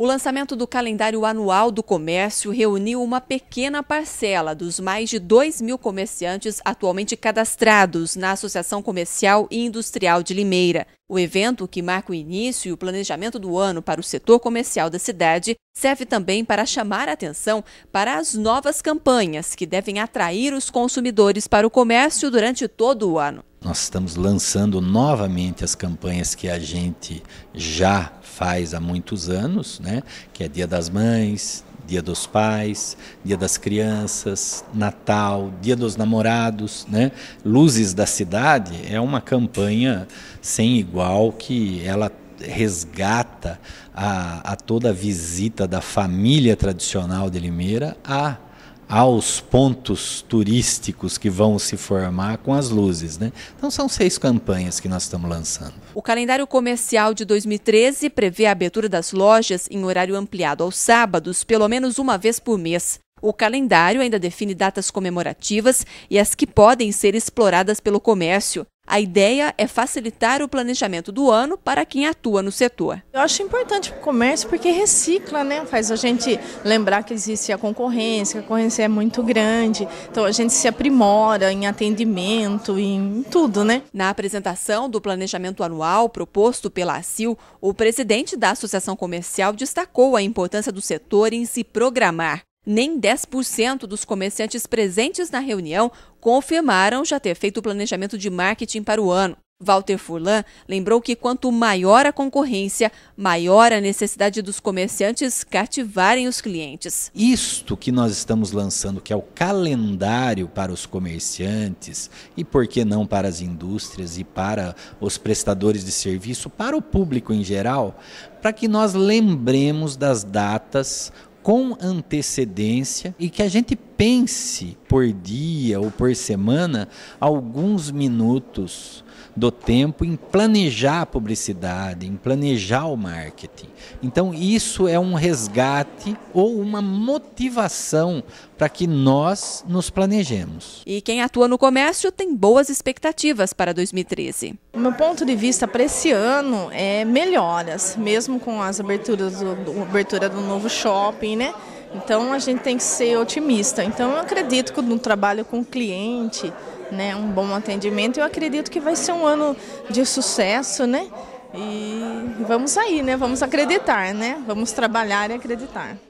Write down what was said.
O lançamento do calendário anual do comércio reuniu uma pequena parcela dos mais de 2 mil comerciantes atualmente cadastrados na Associação Comercial e Industrial de Limeira. O evento, que marca o início e o planejamento do ano para o setor comercial da cidade, serve também para chamar a atenção para as novas campanhas que devem atrair os consumidores para o comércio durante todo o ano. Nós estamos lançando novamente as campanhas que a gente já faz há muitos anos, né? que é Dia das Mães, Dia dos Pais, Dia das Crianças, Natal, Dia dos Namorados, né? Luzes da Cidade é uma campanha sem igual que ela resgata a, a toda a visita da família tradicional de Limeira a aos pontos turísticos que vão se formar com as luzes. Né? Então são seis campanhas que nós estamos lançando. O calendário comercial de 2013 prevê a abertura das lojas em horário ampliado aos sábados, pelo menos uma vez por mês. O calendário ainda define datas comemorativas e as que podem ser exploradas pelo comércio. A ideia é facilitar o planejamento do ano para quem atua no setor. Eu acho importante o comércio porque recicla, né? Faz a gente lembrar que existe a concorrência, a concorrência é muito grande. Então a gente se aprimora em atendimento, em tudo, né? Na apresentação do planejamento anual proposto pela ACIL, o presidente da Associação Comercial destacou a importância do setor em se programar nem 10% dos comerciantes presentes na reunião confirmaram já ter feito o planejamento de marketing para o ano. Walter Furlan lembrou que quanto maior a concorrência, maior a necessidade dos comerciantes cativarem os clientes. Isto que nós estamos lançando, que é o calendário para os comerciantes e por que não para as indústrias e para os prestadores de serviço, para o público em geral, para que nós lembremos das datas com antecedência e que a gente pense por dia ou por semana alguns minutos do tempo em planejar a publicidade, em planejar o marketing. Então, isso é um resgate ou uma motivação para que nós nos planejemos. E quem atua no comércio tem boas expectativas para 2013. O meu ponto de vista para esse ano é melhoras, mesmo com as aberturas do, do abertura do novo shopping, né? Então a gente tem que ser otimista. Então eu acredito que no trabalho com o cliente, né, um bom atendimento, eu acredito que vai ser um ano de sucesso, né? E vamos aí, né? Vamos acreditar, né? Vamos trabalhar e acreditar.